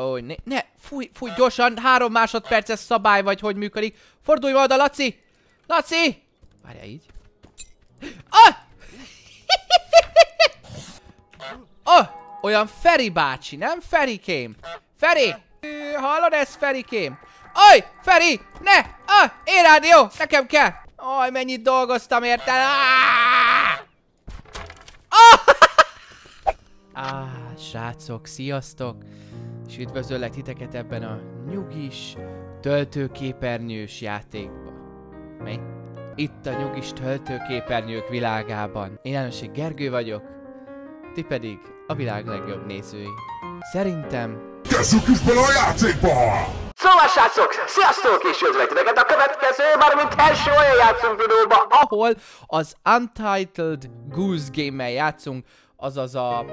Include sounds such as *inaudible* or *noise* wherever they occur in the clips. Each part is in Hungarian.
Ó, oh, ne, ne, fúj, fúj, gyorsan, három másodperces szabály vagy, hogy működik. Fordulj oda, Laci! Laci! Várja így. Ah! Ah! Oh, olyan Feri bácsi, nem Ferikém? Feri! Hallod ezt, Ferikém? Aj! Feri! Ne! Ah! Én rádió! Nekem kell! Aj, mennyit dolgoztam érte! Ah! Ah! ah, srácok, sziasztok! és üdvözöllek titeket ebben a nyugis, töltőképernyős játékban. Mi? Itt a nyugis töltőképernyők világában. Én Jánosik Gergő vagyok, ti pedig a világ legjobb nézői. Szerintem... Kezdjük is bele a játékba! Szóval srácok, sziasztok és üdvözleteket a következő, mármint első olyan játszunk videóba, ahol az Untitled Goose Game-mel játszunk, azaz a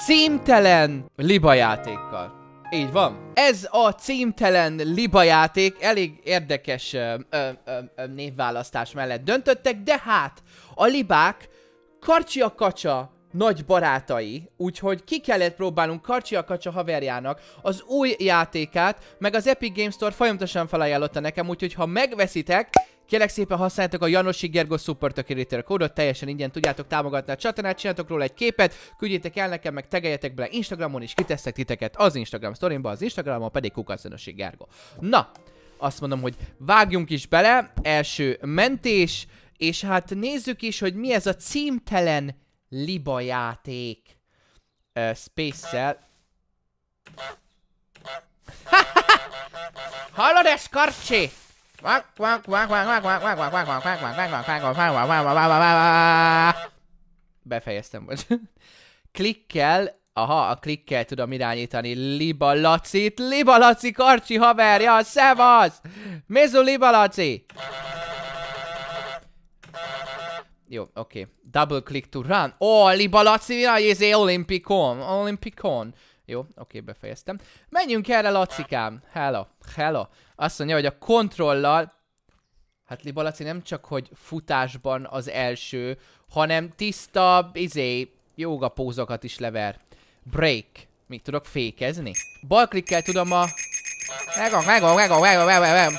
címtelen libajátékkal. Így van. Ez a címtelen libajáték elég érdekes ö, ö, ö, névválasztás mellett döntöttek, de hát a libák a kacsa nagy barátai, úgyhogy ki kellett próbálnunk Karcsi Kacsa haverjának az új játékát, meg az Epic Games Store folyamatosan felajánlotta nekem, úgyhogy ha megveszitek, Kérlek szépen használjátok a Janosi Gergo Super Creator kódot, teljesen ingyen tudjátok támogatni a csatornát, csináltok róla egy képet, küldjétek el nekem, meg tegeljetek bele Instagramon, és kitesztek titeket az Instagram sztorimba, az Instagramon pedig Janosi Gergo. Na, azt mondom, hogy vágjunk is bele, első mentés, és hát nézzük is, hogy mi ez a címtelen liba játék uh, space-szel. Hallod ezt, karcsi? Befejeztem, bocs. Klikkel, aha, a klikkel tudom irányítani Liba Lacit. Liba Laci, karcsi haverja, szevasz! Mizu Liba Laci! Jó, oké. Okay. Double click to run. Ó, oh, Libalaci, izé olimpikon. Olimpikon. Jó, oké, okay, befejeztem. Menjünk erre, Lacikám. Hello, hello. Azt mondja, hogy a kontrollal... Hát Libalaci nem csak, hogy futásban az első, hanem tiszta, izé, joga pózokat is lever. Break. Mit tudok fékezni? Bal tudom a... Megvan, megvan, megvan, megvan, megvan, megvan.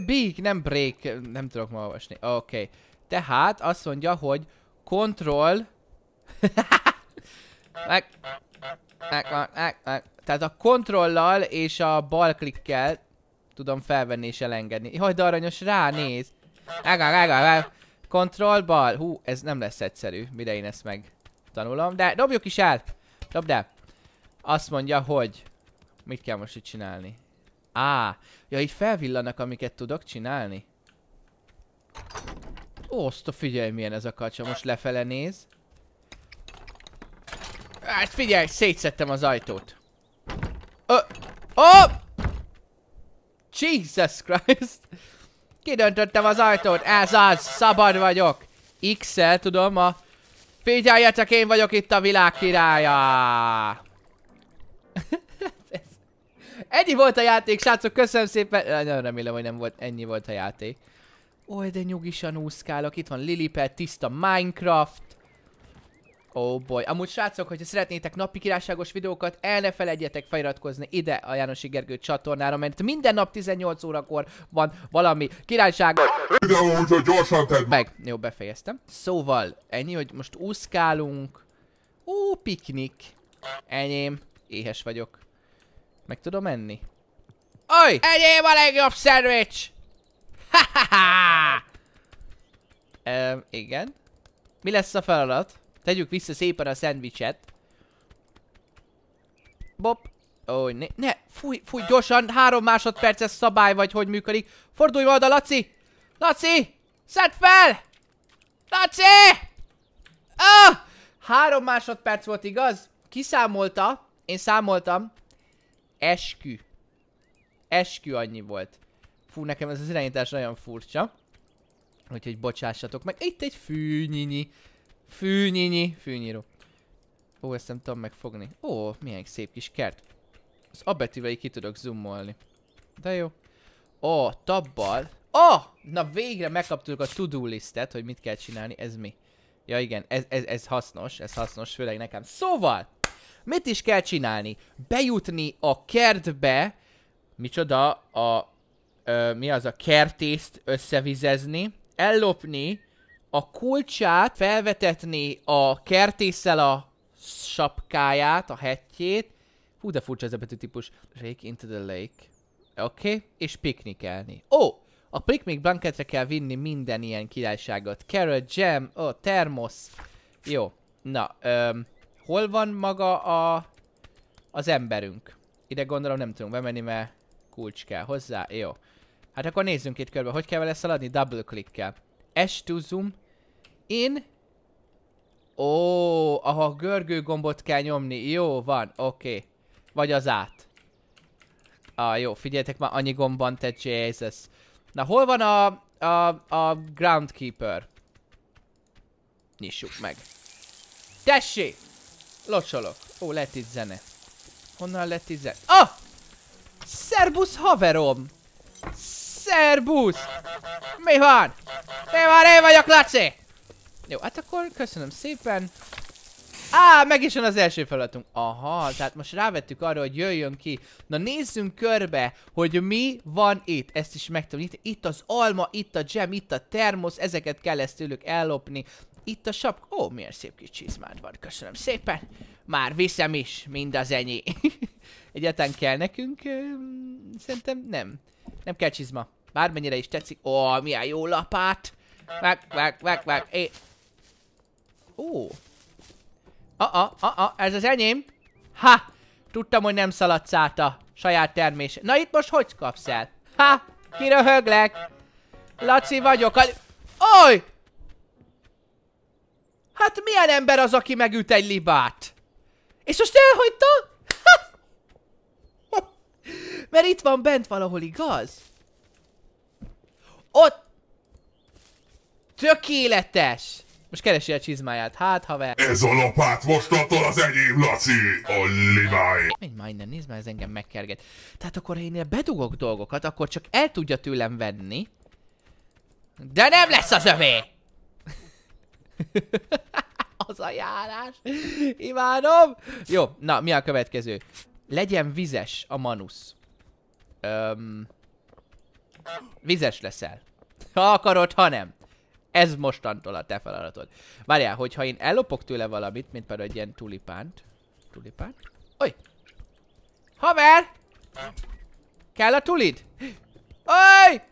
Beak, nem break, nem tudok ma olvasni. Oké. Okay. Tehát azt mondja, hogy control... *laughs* meg... Meg, meg, meg. Tehát a kontrollal és a bal klikkel tudom felvenni és elengedni. Jaj, de aranyos, ránéz. Ága, ága, bal. Hú, ez nem lesz egyszerű, mire én ezt meg tanulom. De dobjuk is el. Dobd el. Azt mondja, hogy mit kell most itt csinálni. Á, ja így felvillanak, amiket tudok csinálni. Ó, azt a figyelj, milyen ez a kacsa, most lefele néz. Hát figyelj, szétszettem az ajtót. Ö, oh! Jesus Christ! Kidöntöttem az ajtót, ez az, szabad vagyok. X-el tudom a... Figyeljetek, én vagyok itt a világ királya! *laughs* Ennyi volt a játék, srácok, köszönöm szépen. Nagyon remélem, hogy nem volt ennyi volt a játék. Oly, de nyugisan úszkálok. Itt van Lilipet, tiszta Minecraft. Oh boy. Amúgy srácok, hogyha szeretnétek napi királyságos videókat, el ne felejtjetek feliratkozni ide a János Gergő csatornára, mert minden nap 18 órakor van valami királyság. Videó, úgyhogy gyorsan tedd. Meg. Jó, befejeztem. Szóval, ennyi, hogy most úszkálunk. Ó, piknik. Enyém. Éhes vagyok. Meg tudom menni. Oj! Egyéb a legjobb szendvics! Hahaha! Öm, igen. Mi lesz a feladat? Tegyük vissza szépen a szendvicset. Bob. Ó, oh, ne, ne, fúj, fúj, gyorsan, három másodperces szabály vagy, hogy működik. Fordulj majd a Laci! Laci! Szedd fel! Laci! Ah! Három másodperc volt, igaz? Kiszámolta, én számoltam, Eskü. Eskü annyi volt. Fú, nekem ez az irányítás nagyon furcsa. Úgyhogy bocsássatok meg. Itt egy fűnyinyi. Fűnyinyi. Fűnyíró. Ó, ezt nem tudom megfogni. Ó, milyen szép kis kert. Az A betűvel ki tudok zoomolni. De jó. Ó, tabbal. Ó! Na végre megkaptuk a to-do listet, hogy mit kell csinálni. Ez mi? Ja igen, ez, ez, ez hasznos. Ez hasznos, főleg nekem. Szóval! Mit is kell csinálni? Bejutni a kertbe, micsoda a, ö, mi az a kertészt összevizezni, ellopni a kulcsát, felvetetni a kertészsel a sapkáját, a hetjét, hú de furcsa ez a betűtípus, rake into the lake, oké, okay. és piknikelni. Ó, oh, a piknik blanketre kell vinni minden ilyen királyságot, carrot, jam, ó, oh, termosz, jó, na, öm, Hol van maga a... az emberünk? Ide gondolom nem tudunk bemenni, mert kulcs kell hozzá. Jó. Hát akkor nézzünk itt körbe. Hogy kell vele szaladni? Double kell. s to zoom. In. Ó, aha, a görgő gombot kell nyomni. Jó, van, oké. Okay. Vagy az át. Ah, jó, figyeljetek már, annyi gomban te Jesus. Na, hol van a, a, a groundkeeper? Nyissuk meg. Tessék! Locsolok. Ó, lett itt zene. Honnan lett itt zene? Ah! Szerbusz haverom! Szerbusz! Mi van? Mi van? Én vagyok, Laci! Jó, hát akkor köszönöm szépen. Á, meg is van az első feladatunk. Aha, tehát most rávettük arra, hogy jöjjön ki. Na nézzünk körbe, hogy mi van itt. Ezt is megtudom. Itt, Itt az alma, itt a gem, itt a termosz, ezeket kell ezt tőlük ellopni itt a sapka. Ó, milyen szép kis csizmád van, köszönöm szépen. Már viszem is, mind az enyé. *laughs* Egyáltalán kell nekünk? Szerintem nem. Nem kell csizma. Bármennyire is tetszik. Ó, milyen jó lapát. Vág, vág, vág, vág. É. Ó. A-a, a-a, ez az enyém. Ha! Tudtam, hogy nem szaladsz át a saját termés. Na itt most hogy kapsz el? Ha! Kiröhöglek! Laci vagyok Oj! Hát milyen ember az, aki megüt egy libát? És most elhagyta? Mert itt van bent valahol, igaz? Ott! Tökéletes! Most keresi a csizmáját, hát haver. Ez a lapát most attól az enyém, Laci! A libáj! Menj már innen, nézd már, ez engem megkerget. Tehát akkor, ha én bedugok dolgokat, akkor csak el tudja tőlem venni. De nem lesz az övé! *laughs* az a járás. Imádom. Jó, na, mi a következő? Legyen vizes a manusz. Öm, vizes leszel. Ha akarod, ha nem. Ez mostantól a te feladatod. Várjál, hogyha én ellopok tőle valamit, mint például egy ilyen tulipánt. Tulipánt? Oly! Haver! Kell a tulid? Ó,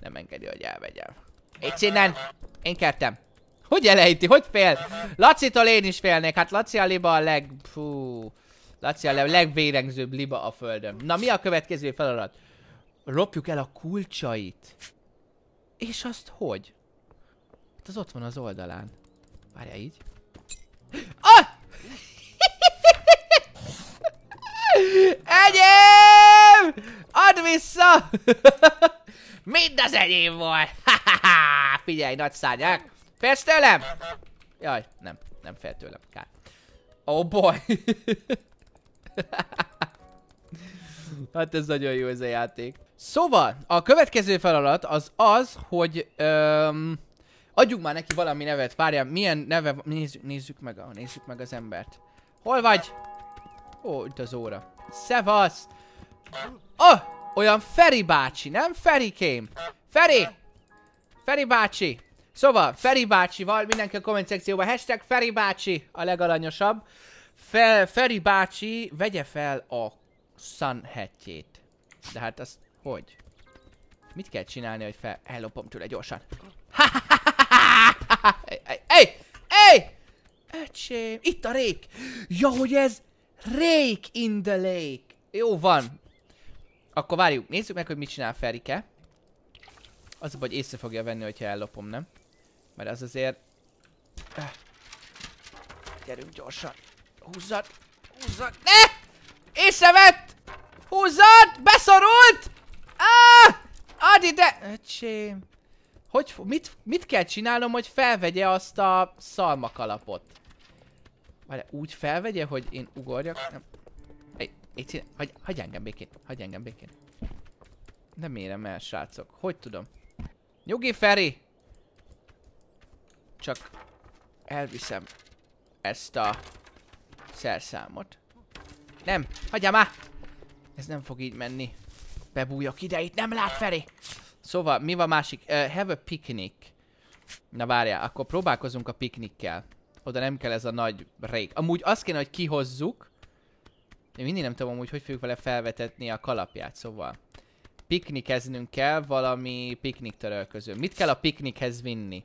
Nem engedi, hogy elvegyem. Itt innen! Én kertem. Hogy elejti? Hogy fél? Lacitól én is félnék. Hát Laci a liba a leg... Fú. Laci a legvérengzőbb liba a földön. Na mi a következő feladat? Lopjuk el a kulcsait. És azt hogy? Hát az ott van az oldalán. Várja így. Ah! *laughs* Egyéb! Add vissza! *laughs* Mind az enyém volt! *laughs* Ha-ha-ha! Figyelj, nagy szárnyák! Félsz tőlem? Jaj, nem, nem fél tőlem, kár. Oh boy! *laughs* hát ez nagyon jó ez a játék. Szóval, a következő feladat az az, hogy öm, adjuk már neki valami nevet. Várjál, milyen neve van? Nézzük, nézzük, meg, a, ah, nézzük meg az embert. Hol vagy? Ó, itt az óra. Szevasz! Oh, olyan Feri bácsi, nem Ferikém? Feri! Feri bácsi! Szóval, Feri Bácsi val mindenki a komment szekcióban, hashtag Feri bácsi a legalanyosabb. Fe, Feri bácsi vegye fel a Sun De hát az, hogy? Mit kell csinálni, hogy fel... Ellopom tőle gyorsan. *laughs* Ej! Ej! Öcsém, itt a rék! Ja, hogy ez rék in the lake! Jó van, akkor várjuk, nézzük meg, hogy mit csinál Ferike. Az a hogy észre fogja venni, hogyha ellopom, nem? Mert az azért... Gyerünk gyorsan. Húzzad! Húzzad! Ne! Észrevett! Húzzad! Beszorult! Ah! Add ide! Öcsém. Hogy, mit, mit kell csinálnom, hogy felvegye azt a szalmakalapot? Várj, úgy felvegye, hogy én ugorjak? Nem. Itt, hagy, hagyj engem békén, hagy engem békén. Nem érem el, srácok. Hogy tudom? Nyugi, Feri! Csak elviszem ezt a szerszámot. Nem, hagyjál már! Ez nem fog így menni. Bebújok ide, itt nem lát Feri! Szóval, mi van másik? Uh, have a picnic. Na várjál, akkor próbálkozunk a piknikkel. Oda nem kell ez a nagy rég. Amúgy azt kéne, hogy kihozzuk de mindig nem tudom, hogy hogy fogjuk vele felvetetni a kalapját, szóval. Piknikeznünk kell valami piknik törölköző. Mit kell a piknikhez vinni?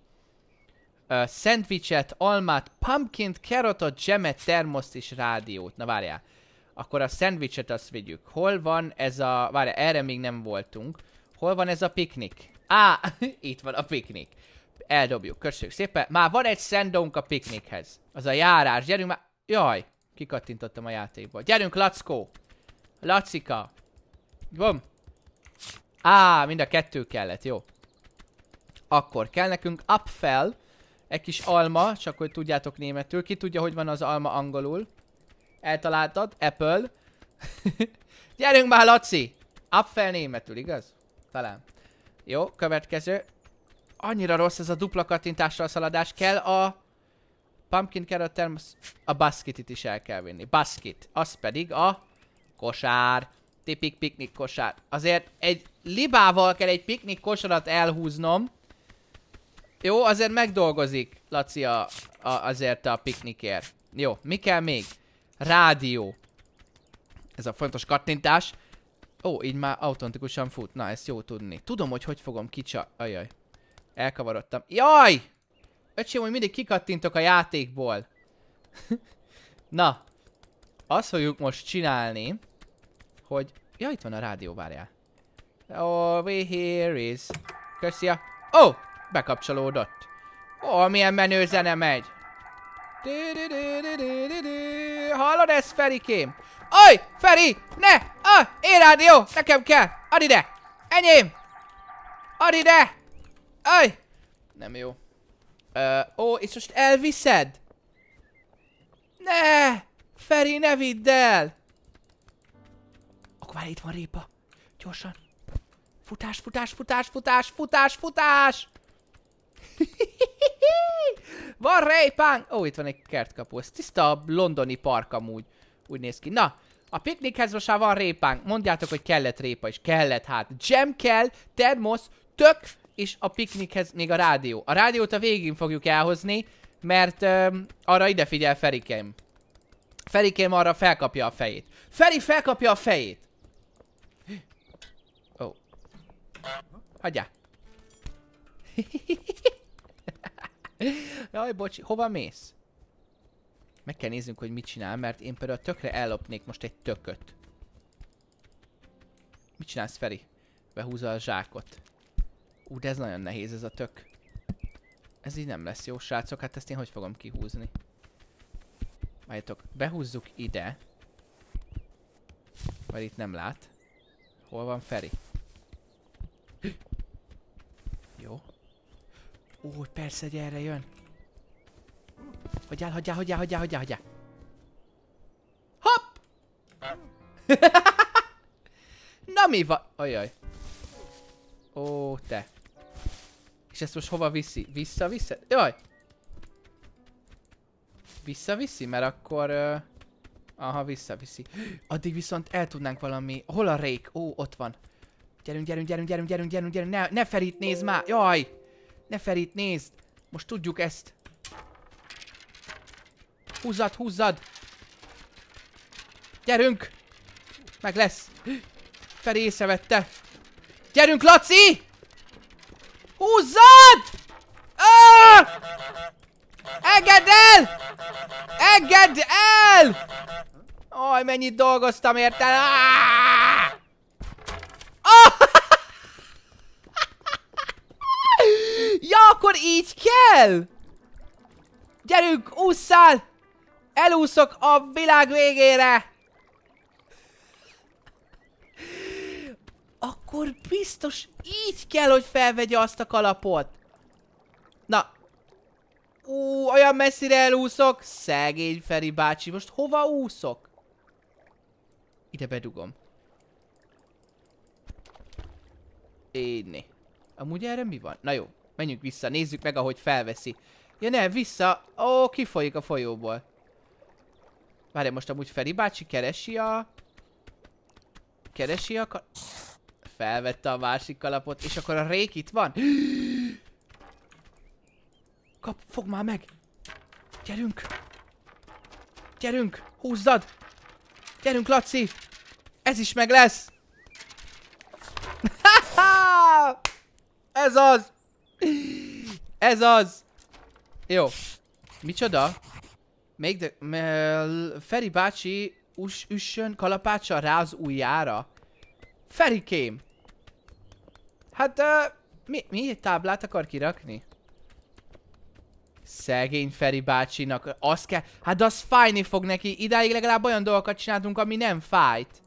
Uh, szendvicset, almát, pumpkin, kerotot, gemet, termoszt és rádiót. Na várjál. Akkor a szendvicset azt vigyük. Hol van ez a... Várjál, erre még nem voltunk. Hol van ez a piknik? Á, *laughs* itt van a piknik. Eldobjuk, köszönjük szépen. Már van egy szendónk a piknikhez. Az a járás, gyerünk már. Jaj. Kikattintottam a játékból. Gyerünk, Lackó! Lacika! Bom! Á, mind a kettő kellett, jó. Akkor kell nekünk Apfel, egy kis alma, csak hogy tudjátok németül. Ki tudja, hogy van az alma angolul? Eltaláltad? Apple. *laughs* Gyerünk már, Laci! Apfel németül, igaz? Talán. Jó, következő. Annyira rossz ez a dupla kattintással szaladás. Kell a pumpkin carrot termesz, a basketit is el kell vinni. Basket, az pedig a kosár. Tipik piknik kosár. Azért egy libával kell egy piknik kosarat elhúznom. Jó, azért megdolgozik Laci a, a, azért a piknikért. Jó, mi kell még? Rádió. Ez a fontos kattintás. Ó, így már autentikusan fut. Na, ezt jó tudni. Tudom, hogy hogy fogom kicsa... Ajaj. Elkavarodtam. Jaj! Öcsém, hogy mindig kikattintok a játékból. *laughs* Na, azt fogjuk most csinálni, hogy... Ja, itt van a rádió, várjál. Oh, we here is... Köszi a... Oh! Bekapcsolódott. Oh, milyen menő zene megy. Hallod ezt, Ferikém? Aj, Feri! Ne! Ah, én rádió! Nekem kell! Add ide! Enyém! Add ide! Aj! Nem jó. Ö, ó, és most elviszed? Ne! Feri, ne vidd el! Akkor már itt van répa. Gyorsan. Futás, futás, futás, futás, futás, futás! *laughs* van rejpánk! Ó, itt van egy kertkapu. Ez tiszta londoni park amúgy. Úgy néz ki. Na, a piknikhez most már van répánk. Mondjátok, hogy kellett répa is. Kellett hát. Gem kell, termosz, tök és a piknikhez még a rádió. A rádiót a végén fogjuk elhozni, mert öm, arra ide figyel Ferikém. Ferikém arra felkapja a fejét. Feri felkapja a fejét! Ó. Oh. Hagyjál. *laughs* Jaj, bocs, hova mész? Meg kell néznünk, hogy mit csinál, mert én például tökre ellopnék most egy tököt. Mit csinálsz, Feri? Behúzza a zsákot. Ú, de ez nagyon nehéz ez a tök. Ez így nem lesz jó, srácok. Hát ezt én hogy fogom kihúzni? Várjátok, behúzzuk ide. Mert itt nem lát. Hol van Feri? Jó. Ó, persze, gyere, jön. Hagyjál, hagyjál, hagyjál, hagyjál, hagyjál, hagyjál. Hopp! *laughs* Na mi van? Ajaj. Ó, te. És ezt most hova viszi? Vissza, vissza? Jaj! Vissza viszi? Mert akkor... Uh... Aha, viszi. Addig viszont el tudnánk valami... Hol a rék? Ó, ott van. Gyerünk, gyerünk, gyerünk, gyerünk, gyerünk, gyerünk, gyerünk. Ne, ne Ferit nézd már! Jaj! Ne Ferit nézd! Most tudjuk ezt. Húzzad, húzzad! Gyerünk! Meg lesz! Feri észrevette! Gyerünk, Laci! Húzzad! Ah! Engedd el! Engedd el! Aj, mennyit dolgoztam érte. Ah! Ah! Ja, akkor így kell! Gyerünk, ússzál! Elúszok a világ végére! akkor biztos így kell, hogy felvegye azt a kalapot. Na. Ú, olyan messzire elúszok. Szegény Feri bácsi, most hova úszok? Ide bedugom. Édni. Amúgy erre mi van? Na jó, menjünk vissza, nézzük meg, ahogy felveszi. Ja ne, vissza. Ó, kifolyik a folyóból. Várj, most amúgy Feri bácsi keresi a... Keresi a... Felvette a másik kalapot, és akkor a rék itt van. Kap, fog már meg! Gyerünk! Gyerünk! Húzzad! Gyerünk, Laci! Ez is meg lesz! *laughs* Ez az! Ez az! Jó. Micsoda? Még de... Feri bácsi üs, üssön kalapáccsal rá az ujjára. kém. Hát, uh, mi, mi táblát akar kirakni? Szegény Feri bácsinak, az kell, hát az fájni fog neki, idáig legalább olyan dolgokat csináltunk, ami nem fájt.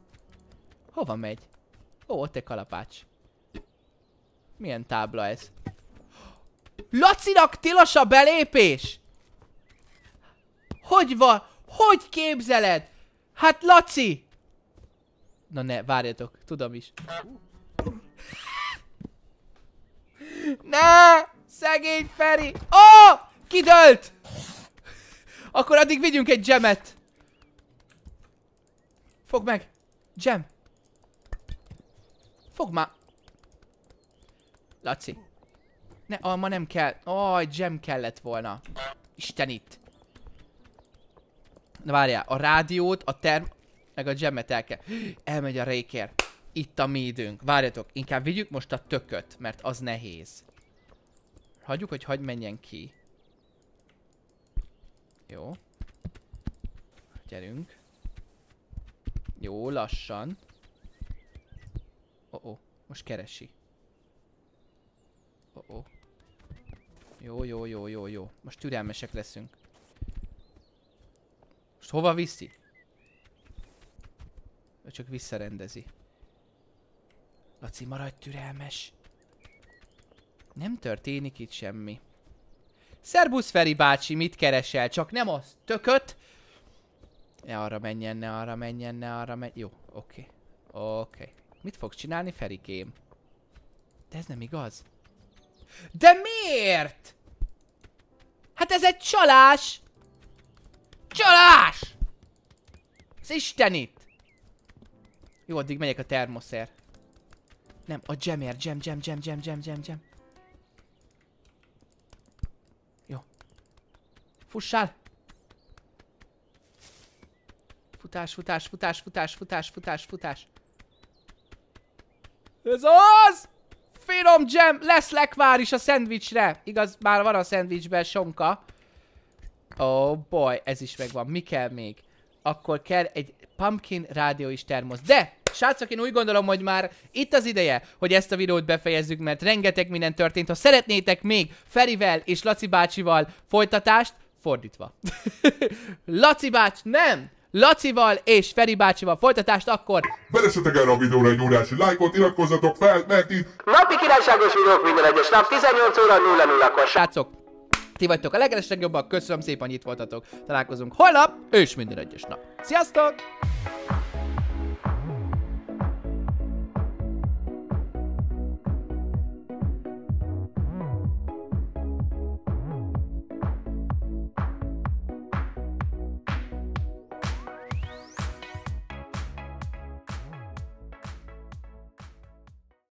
Hova megy? Ó, ott egy kalapács. Milyen tábla ez? Lacinak tilos a belépés! Hogy van? Hogy képzeled? Hát Laci! Na ne, várjatok, tudom is. Ne! Szegény Feri! Ó! Oh! Kidölt! Akkor addig vigyünk egy gemet. Fogd meg! Gem! Fogd már! Laci. Ne, ma nem kell. Aj, oh, gem kellett volna. Isten itt. Na várjál, a rádiót, a term... Meg a gemet el kell. Elmegy a rékér itt a mi időnk. Várjatok, inkább vigyük most a tököt, mert az nehéz. Hagyjuk, hogy hagy menjen ki. Jó. Gyerünk. Jó, lassan. Oh, -oh most keresi. Oh, -oh. Jó, jó, jó, jó, jó. Most türelmesek leszünk. Most hova viszi? Ő csak visszarendezi. Laci, maradj türelmes. Nem történik itt semmi. Szerbusz Feri bácsi, mit keresel? Csak nem az tököt. Ne arra menjen, ne arra menjen, ne arra menjen. Jó, oké. Okay. Oké. Okay. Mit fogsz csinálni Ferikém? De ez nem igaz. De miért? Hát ez egy csalás! Csalás! Az istenit! Jó, addig megyek a termoszer. Nem, a gemér, gem, gem, gem, gem, gem, gem, gem. Jó. Fussál! Futás, futás, futás, futás, futás, futás, futás. Ez az! Finom gem Lesz lekvár is a szendvicsre! Igaz, már van a szendvicsben sonka. Oh boy, ez is megvan. Mi kell még? Akkor kell egy pumpkin rádió is termosz. De! Srácok, én úgy gondolom, hogy már itt az ideje, hogy ezt a videót befejezzük, mert rengeteg minden történt. Ha szeretnétek még Ferivel és Laci bácsival folytatást, fordítva. *laughs* Laci bács, nem! Lacival és Feri bácsival folytatást, akkor... Beresetek erre a videóra egy órási lájkot, iratkozzatok fel, mert itt... Napi királyságos videók minden egyes nap 18 óra 00-kor. Srácok, ti vagytok a legeslegjobbak, köszönöm szépen, hogy itt voltatok. Találkozunk holnap, és minden egyes nap. Sziasztok!